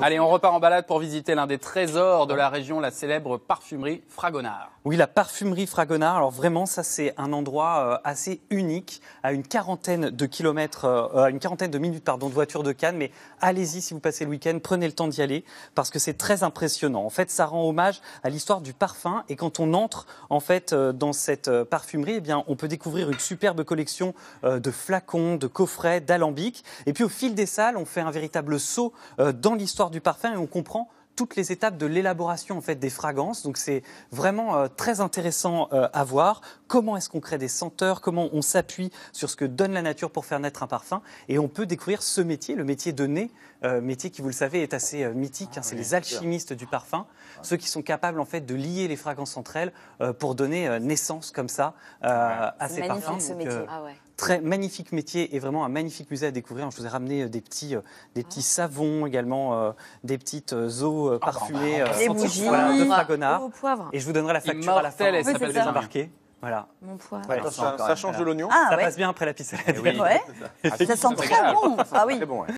Allez, on repart en balade pour visiter l'un des trésors de la région, la célèbre parfumerie Fragonard. Oui, la parfumerie Fragonard. Alors vraiment, ça c'est un endroit euh, assez unique, à une quarantaine de kilomètres, euh, à une quarantaine de minutes pardon de voiture de Cannes. Mais allez-y si vous passez le week-end, prenez le temps d'y aller parce que c'est très impressionnant. En fait, ça rend hommage à l'histoire du parfum. Et quand on entre en fait euh, dans cette parfumerie, eh bien, on peut découvrir une superbe collection de flacons, de coffrets, d'alambics. Et puis au fil des salles, on fait un véritable saut dans l'histoire histoire du parfum et on comprend toutes les étapes de l'élaboration en fait des fragrances. Donc c'est vraiment euh, très intéressant euh, à voir. Comment est-ce qu'on crée des senteurs Comment on s'appuie sur ce que donne la nature pour faire naître un parfum Et on peut découvrir ce métier, le métier de nez, euh, métier qui vous le savez est assez mythique. Hein. Ah c'est les alchimistes du parfum, ceux qui sont capables en fait de lier les fragrances entre elles pour donner naissance comme ça à ces parfums. Ah Très magnifique métier et vraiment un magnifique musée à découvrir. Je vous ai ramené euh, des petits, euh, des petits ah. savons également, euh, des petites eaux ah bah, parfumées de fragonard. Et je vous donnerai la facture à la fin. Elle s'appelle Voilà. Mon poivre. ça, change de l'oignon. Ah ça passe bien après la piscine. Eh ça sent très oui. Très bon,